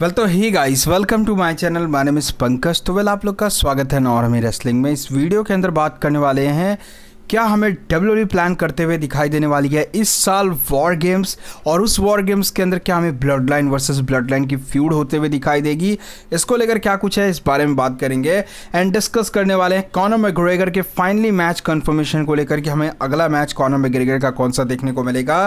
well तो hi guys welcome to my channel my name is Pankaj तो well आप लोग का स्वागत है नॉर्मी रेसलिंग में इस वीडियो के अंदर बात करने वाले हैं क्या हमें डब्ल्यू प्लान e करते हुए दिखाई देने वाली है इस साल वॉर गेम्स और उस वॉर गेम्स के अंदर क्या हमें blood line versus blood line की फ्यूड होते हुए दिखाई देगी इसको लेकर क्या कुछ है इस बारे में बात करेंगे एंड डिस्कस करने वाले हैं कॉनर मैग्रेगर के फाइनली मैच कन्फर्मेशन को लेकर कि हमें अगला मैच कॉनर मैग्रेगर का कौन सा देखने को मिलेगा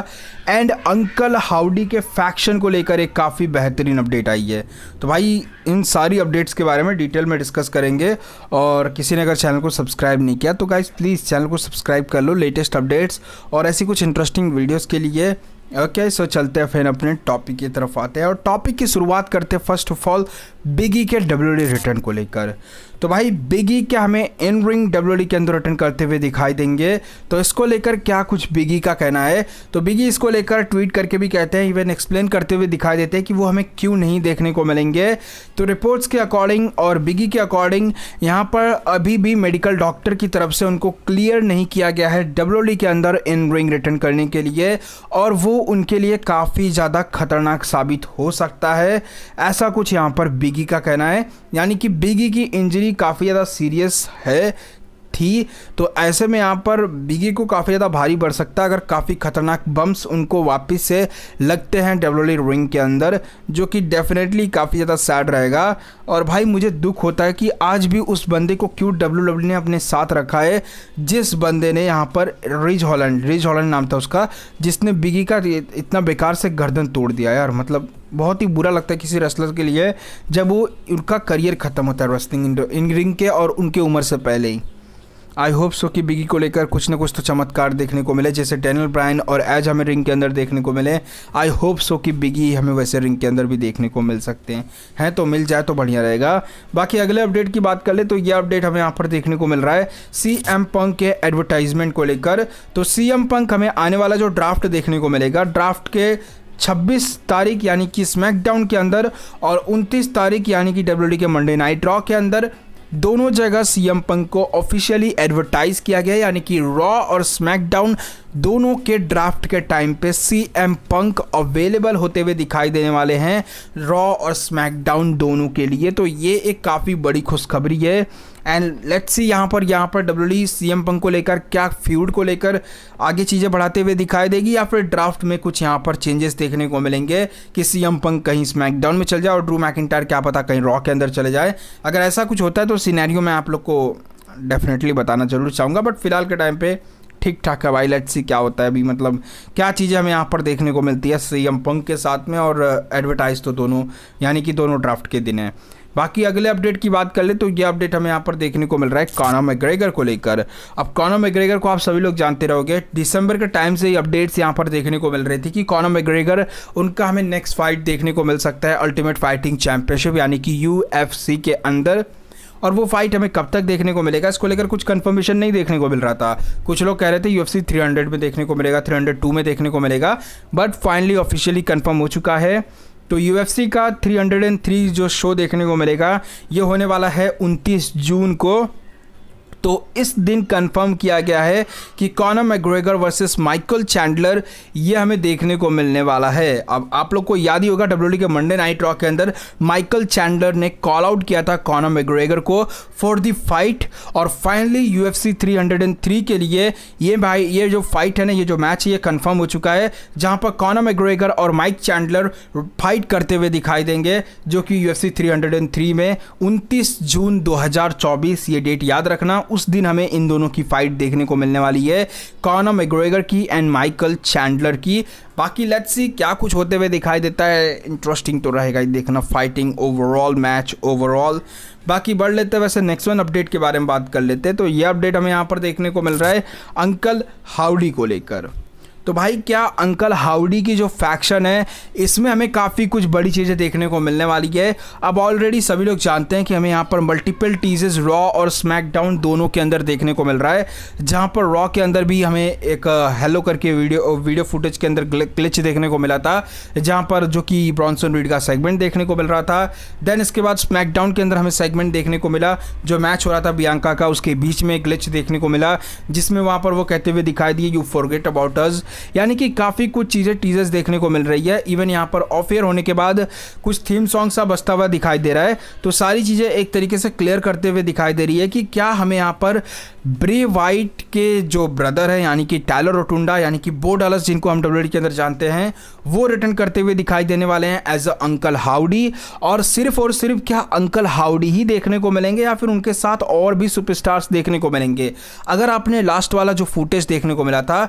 एंड अंकल हाउडी के फैक्शन को लेकर एक काफ़ी बेहतरीन अपडेट आई है तो भाई इन सारी अपडेट्स के बारे में डिटेल में डिस्कस करेंगे और किसी ने अगर चैनल को सब्सक्राइब नहीं किया तो गाइज प्लीज़ चैनल को सब्सक्राइब कर लो लेटेस्ट अपडेट्स और ऐसी कुछ इंटरेस्टिंग वीडियोस के लिए ओके okay, सो so चलते हैं फिर अपने टॉपिक की तरफ आते हैं और टॉपिक की शुरुआत करते हैं फर्स्ट ऑफ ऑल बिगी के डब्ल्यू रिटर्न को लेकर तो भाई बिगी के हमें इन रिंग डब्ल्यू के अंदर रिटर्न करते हुए दिखाई देंगे तो इसको लेकर क्या कुछ बिगी का कहना है तो बिगी इसको लेकर ट्वीट करके भी कहते हैं इवन एक्सप्लेन करते हुए दिखाई देते हैं कि वो हमें क्यों नहीं देखने को मिलेंगे तो रिपोर्ट्स के अकॉर्डिंग और बिगी के अकॉर्डिंग यहाँ पर अभी भी मेडिकल डॉक्टर की तरफ से उनको क्लियर नहीं किया गया है डब्ल्यू के अंदर इन रिंग रिटर्न करने के लिए और वो उनके लिए काफ़ी ज़्यादा खतरनाक साबित हो सकता है ऐसा कुछ यहाँ पर बिगी का कहना है यानी कि बिगी की इंजरी काफ़ी ज़्यादा सीरियस है थी तो ऐसे में यहाँ पर बिगी को काफ़ी ज़्यादा भारी बढ़ सकता है अगर काफ़ी ख़तरनाक बम्स उनको वापस से लगते हैं डब्लोली रिंग के अंदर जो कि डेफिनेटली काफ़ी ज़्यादा सैड रहेगा और भाई मुझे दुख होता है कि आज भी उस बंदे को क्यों डब्ल्यू ने अपने साथ रखा है जिस बंदे ने यहाँ पर रिज हॉलैंड रिज हॉलैंड नाम था उसका जिसने बिगी का इतना बेकार से गर्दन तोड़ दिया यार मतलब बहुत ही बुरा लगता है किसी रेसलर के लिए जब वो उनका करियर ख़त्म होता है रेस्लिंग इन रिंग के और उनके उम्र से पहले ही आई होप सो कि बिगी को लेकर कुछ ना कुछ तो चमत्कार देखने को मिले जैसे डेनियल ब्रायन और एज हमें रिंग के अंदर देखने को मिले आई होप सो कि बिगी हमें वैसे रिंग के अंदर भी देखने को मिल सकते हैं हैं तो मिल जाए तो बढ़िया रहेगा बाकी अगले अपडेट की बात कर ले तो ये अपडेट हमें यहाँ पर देखने को मिल रहा है सी एम पंक के एडवर्टाइजमेंट को लेकर तो सी एम पंक हमें आने वाला जो ड्राफ्ट देखने को मिलेगा ड्राफ्ट के 26 तारीख यानी कि स्मैकडाउन के अंदर और 29 तारीख यानी कि डब्ल्यू e के मंडे नाइट रॉ के अंदर दोनों जगह सीएम पंक को ऑफिशियली एडवर्टाइज किया गया यानी कि रॉ और स्मैकडाउन दोनों के ड्राफ्ट के टाइम पे सी एम पंक अवेलेबल होते हुए दिखाई देने वाले हैं रॉ और स्मैकडाउन दोनों के लिए तो ये एक काफ़ी बड़ी खुशखबरी है एंड लेट्स सी यहाँ पर यहाँ पर W D C M Punk को लेकर क्या फ्यूड को लेकर आगे चीज़ें बढ़ाते हुए दिखाई देगी या फिर ड्राफ्ट में कुछ यहाँ पर चेंजेस देखने को मिलेंगे कि सी एम पंक कहीं स्मैकडाउन में चल जाए और ड्रू मैकिनटायर क्या पता कहीं रॉक के अंदर चले जाए अगर ऐसा कुछ होता है तो सीनैरियो में आप लोग को डेफिनेटली बताना जरूर चाहूँगा बट फिलहाल के टाइम पर ठीक ठाक है भाई लेट्स सी क्या होता है अभी मतलब क्या चीज़ें हमें यहाँ पर देखने को मिलती है सी एम पंक के साथ में और एडवर्टाइज तो दोनों यानी कि दोनों ड्राफ्ट के दिन हैं बाकी अगले अपडेट की बात कर ले तो ये अपडेट हमें यहाँ पर देखने को मिल रहा है कॉनो मैग्रेगर को लेकर अब कॉनो मैग्रेगर को आप सभी लोग जानते रहोगे दिसंबर के टाइम से ही अपडेट्स यहाँ पर देखने को मिल रही थी कि कॉनो मैग्रेगर उनका हमें नेक्स्ट फाइट देखने को मिल सकता है अल्टीमेट फाइटिंग चैंपियनशिप यानी कि यू के अंदर और वो फाइट हमें कब तक देखने को मिलेगा इसको लेकर कुछ कंफर्मेशन नहीं देखने को मिल रहा था कुछ लोग कह रहे थे यूएफसी 300 में देखने को मिलेगा 302 में देखने को मिलेगा बट फाइनली ऑफिशियली कंफर्म हो चुका है तो यूएफसी का 303 जो शो देखने को मिलेगा ये होने वाला है 29 जून को तो इस दिन कंफर्म किया गया है कि Conor McGregor versus Michael Chandler ये हमें देखने को मिलने वाला है अब आप लोग को याद ही होगा डब्ल्यू e के मंडे नाइट रॉक के अंदर माइकल चैंडलर ने कॉल आउट किया था कॉनर मैग्रेगर को फॉर दी फाइट और फाइनली यू एफ के लिए ये भाई ये जो फाइट है ना ये जो मैच है ये कन्फर्म हो चुका है जहाँ पर कॉनर मैग्रेगर और माइक चैंडलर फाइट करते हुए दिखाई देंगे जो कि यू एफ में 29 जून 2024 ये डेट याद रखना उस दिन हमें इन दोनों की फाइट देखने को मिलने वाली है कॉनम मेग्रेगर की एंड माइकल चैंडलर की बाकी लेट्स सी क्या कुछ होते हुए दिखाई देता है इंटरेस्टिंग तो रहेगा ही देखना फाइटिंग ओवरऑल मैच ओवरऑल बाकी बढ़ लेते हैं वैसे नेक्स्ट वन अपडेट के बारे में बात कर लेते हैं तो ये अपडेट हमें यहाँ पर देखने को मिल रहा है अंकल हाउडी को लेकर तो भाई क्या अंकल हाउडी की जो फैक्शन है इसमें हमें काफ़ी कुछ बड़ी चीज़ें देखने को मिलने वाली है अब ऑलरेडी सभी लोग जानते हैं कि हमें यहाँ पर मल्टीपल टीजेस रॉ और स्मैकडाउन दोनों के अंदर देखने को मिल रहा है जहाँ पर रॉ के अंदर भी हमें एक हेलो करके वीडियो वीडियो फुटेज के अंदर क्लिच देखने को मिला था जहाँ पर जो कि ब्रॉन्सन रीड का सेगमेंट देखने को मिल रहा था देन इसके बाद स्मैकडाउन के अंदर हमें सेगमेंट देखने को मिला जो मैच हो रहा था बियांका का उसके बीच में ग्लिच देखने को मिला जिसमें वहाँ पर वो कहते हुए दिखाई दिए यू फॉरगेट अबाउट अज यानी कि काफ़ी कुछ चीज़ें टीजर्स देखने को मिल रही है इवन यहाँ पर ऑफ एयर होने के बाद कुछ थीम सॉन्ग सा बसता हुआ दिखाई दे रहा है तो सारी चीज़ें एक तरीके से क्लियर करते हुए दिखाई दे रही है कि क्या हमें यहाँ पर ब्रे वाइट के जो ब्रदर है यानी कि टैलर ओटुंडा यानी कि बो डालस जिनको हम डब्ल्यू e के अंदर जानते हैं वो रिटर्न करते हुए दिखाई देने वाले हैं एज अ अंकल हाउडी और सिर्फ और सिर्फ क्या अंकल हाउडी ही देखने को मिलेंगे या फिर उनके साथ और भी सुपरस्टार्स देखने को मिलेंगे अगर आपने लास्ट वाला जो फुटेज देखने को मिला था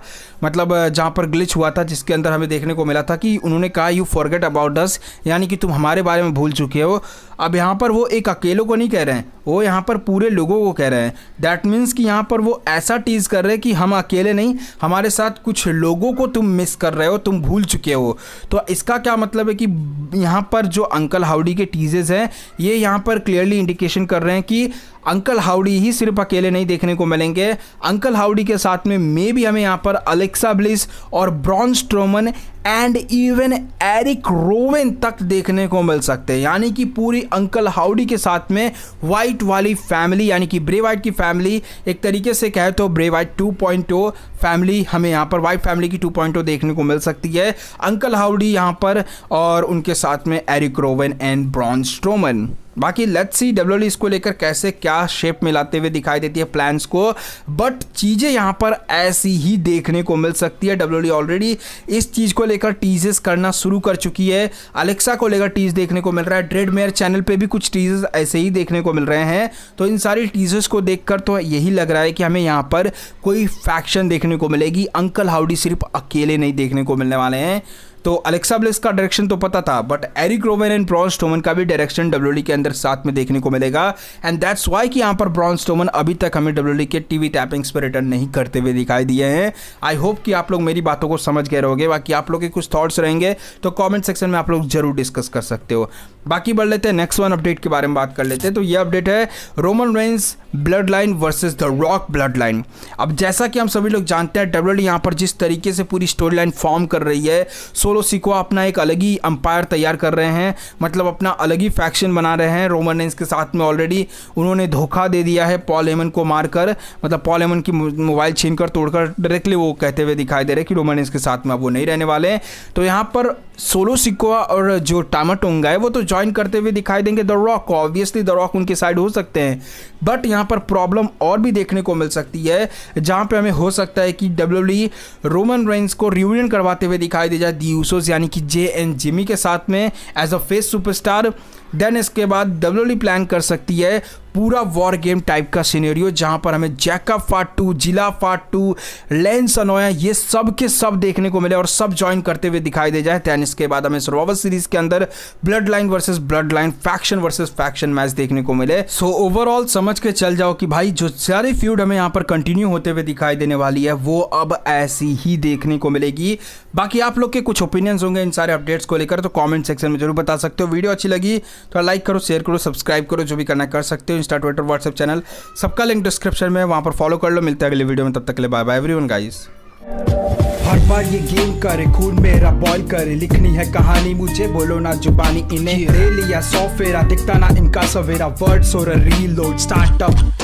मतलब जहाँ पर ग्लिच हुआ था जिसके अंदर हमें देखने को मिला था कि उन्होंने कहा यू फॉरगेट अबाउट दस यानी कि तुम हमारे बारे में भूल चुके हो अब यहाँ पर वो एक अकेलों को नहीं कह रहे हैं वो यहाँ पर पूरे लोगों को कह रहे हैं दैट मीन्स कि यहाँ पर वो ऐसा टीज़ कर रहे हैं कि हम अकेले नहीं हमारे साथ कुछ लोगों को तुम मिस कर रहे हो तुम भूल चुके हो तो इसका क्या मतलब है कि यहाँ पर जो अंकल हाउडी के टीजेज़ हैं ये यहाँ पर क्लियरली इंडिकेशन कर रहे हैं कि अंकल हाउडी ही सिर्फ अकेले नहीं देखने को मिलेंगे अंकल हाउडी के साथ में मे भी हमें यहाँ पर अलेक्सा ब्लिस और Braun Strowman and even Erick Rowan तक देखने को मिल सकते हैं यानी कि पूरी अंकल हाउडी के साथ में वाइट वाली फैमिली यानी कि ब्रे वाइट की फैमिली एक तरीके से कहे तो ब्रे वाइट पॉइंट फैमिली हमें यहाँ पर वाइट फैमिली की टू पॉइंट oh देखने को मिल सकती है अंकल हाउडी यहाँ पर और उनके साथ में Erick Rowan and Braun Strowman बाकी लेट्स सी डब्ल्यू इसको लेकर कैसे क्या शेप में लाते हुए दिखाई देती है प्लान्स को बट चीज़ें यहाँ पर ऐसी ही देखने को मिल सकती है डब्ल्यू ऑलरेडी e इस चीज़ को लेकर टीजेस करना शुरू कर चुकी है अलेक्सा को लेकर टीज देखने को मिल रहा है ड्रेड मेयर चैनल पर भी कुछ टीजेस ऐसे ही देखने को मिल रहे हैं तो इन सारी टीजेस को देख तो यही लग रहा है कि हमें यहाँ पर कोई फैक्शन देखने को मिलेगी अंकल हाउडी सिर्फ अकेले नहीं देखने को मिलने वाले हैं तो अलेक्सा ब्लिस का डायरेक्शन तो पता था but Erick Rowan and Braun Strowman का भी डायरेक्शन डब्ल्यू के अंदर साथ में देखने को मिलेगा एंड दैट्स वाई कि यहाँ पर ब्रॉन्स टोमन अभी तक हमें डब्ल्यू के टीवी टैपिंग्स पर रिटर्न नहीं करते हुए दिखाई दिए हैं आई होप कि आप लोग मेरी बातों को समझ गए रहोगे बाकी आप लोग के कुछ थाट्स रहेंगे तो कॉमेंट सेक्शन में आप लोग जरूर डिस्कस कर सकते हो बाकी बढ़ लेते हैं नेक्स्ट वन अपडेट के बारे में बात कर लेते हैं तो ये अपडेट है Roman Reigns blood line versus the Rock blood line अब जैसा कि हम सभी लोग जानते हैं डब्ल्यू यहाँ पर जिस तरीके से पूरी स्टोरी लाइन फॉर्म कर रही है सो सिको अपना एक अलग ही अंपायर तैयार कर रहे हैं मतलब अपना अलग ही फैक्शन बना रहे हैं रोमन रेंस के साथ में ऑलरेडी उन्होंने धोखा दे दिया है पॉल एमन को मारकर मतलब पॉल एमन की मोबाइल छीन कर तोड़कर डायरेक्टली वो कहते हुए दिखाई दे रहे कि रोमन रेंस के साथ में अब वो नहीं रहने वाले तो यहाँ पर सोलो सिक्वा और जो टामाटोंगा है वो तो ज्वाइन करते हुए दिखाई देंगे the Rock obviously the Rock उनके साइड हो सकते हैं बट यहाँ पर प्रॉब्लम और भी देखने को मिल सकती है जहाँ पे हमें हो सकता है कि डब्ल्यू रोमन रेंस को रियूनियन करवाते हुए दिखाई दे जाए दी यूसोस यानी कि जे एंड जिमी के साथ में as a face superstar then इसके बाद डब्ल्यू प्लान e कर सकती है पूरा वॉर गेम टाइप का सीनेरियो जहां पर हमें जैकअप फाट टू जिला फाट टू लेंस अनोया ये सब के सब देखने को मिले और सब ज्वाइन करते हुए दिखाई दे जाए दैन इसके बाद हमें सर्वावर सीरीज के अंदर blood line versus blood line faction versus faction match देखने को मिले सो so, ओवरऑल समझ के चल जाओ कि भाई जो सारी फ्यूड हमें यहाँ पर कंटिन्यू होते हुए दिखाई देने वाली है वो अब ऐसी ही देखने को मिलेगी बाकी आप लोग के कुछ ओपिनियंस होंगे इन सारे अपडेट्स को लेकर तो कॉमेंट सेक्शन में जरूर बता सकते हो वीडियो अच्छी लगी थोड़ा तो लाइक करो शेयर करो सब्सक्राइब करो जो भी करना कर सकते हो इंस्टा ट्विटर व्हाट्सअप चैनल सबका लिंक डिस्क्रिप्शन में वहाँ पर फॉलो कर लो मिलते हैं अगले वीडियो में तब तक के लिए bye bye everyone guys हर बार ये गेम करे खून मेरा बॉल करे लिखनी है कहानी मुझे बोलो ना जुबानी इन्हें ले लिया सौ फेरा दिखता ना इनका सवेरा वर्ड्स और रीलोड स्टार्टअप